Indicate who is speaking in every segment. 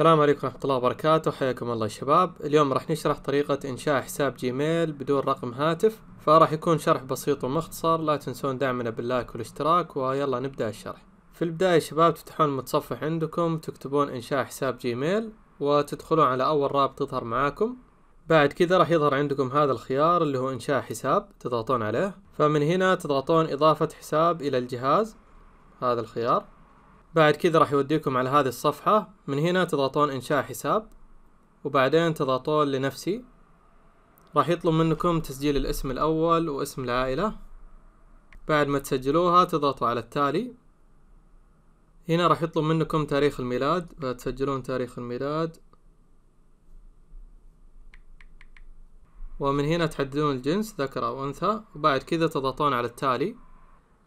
Speaker 1: السلام عليكم ورحمة الله وبركاته حياكم الله شباب اليوم راح نشرح طريقة إنشاء حساب جيميل بدون رقم هاتف فراح يكون شرح بسيط ومختصر لا تنسون دعمنا باللايك والاشتراك ويلا نبدأ الشرح في البداية شباب تفتحون المتصفح عندكم تكتبون إنشاء حساب جيميل وتدخلون على أول رابط يظهر معاكم بعد كذا راح يظهر عندكم هذا الخيار اللي هو إنشاء حساب تضغطون عليه فمن هنا تضغطون إضافة حساب إلى الجهاز هذا الخيار بعد كذا راح يوديكم على هذه الصفحة من هنا تضغطون انشاء حساب وبعدين تضغطون لنفسي راح يطلب منكم تسجيل الاسم الاول واسم العائلة بعد ما تسجلوها تضغطوا على التالي هنا راح يطلب منكم تاريخ الميلاد فتسجلون تاريخ الميلاد ومن هنا تحددون الجنس ذكر او انثى وبعد كذا تضغطون على التالي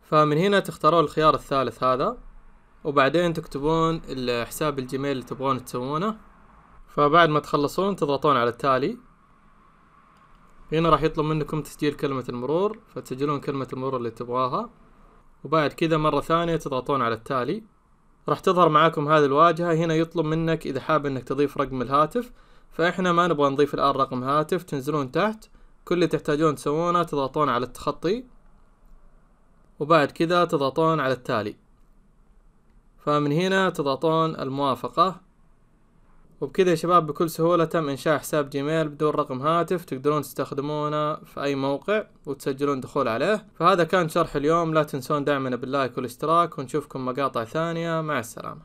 Speaker 1: فمن هنا تختارون الخيار الثالث هذا وبعدين تكتبون حساب الجيميل اللي تبغون تسوونه فبعد ما تخلصون تضغطون على التالي هنا راح يطلب منكم تسجيل كلمة المرور فتسجلون كلمة المرور اللي تبغاها وبعد كذا مرة ثانية تضغطون على التالي راح تظهر معاكم هذه الواجهة هنا يطلب منك إذا حاب أنك تضيف رقم الهاتف فإحنا ما نبغى نضيف الآن رقم هاتف تنزلون تحت كل اللي تحتاجون تسوونه تضغطون على التخطي وبعد كذا تضغطون على التالي فمن هنا تضغطون الموافقة وبكذا يا شباب بكل سهولة تم إنشاء حساب جيميل بدون رقم هاتف تقدرون تستخدمونه في أي موقع وتسجلون دخول عليه فهذا كان شرح اليوم لا تنسون دعمنا باللايك والاشتراك ونشوفكم مقاطع ثانية مع السلامة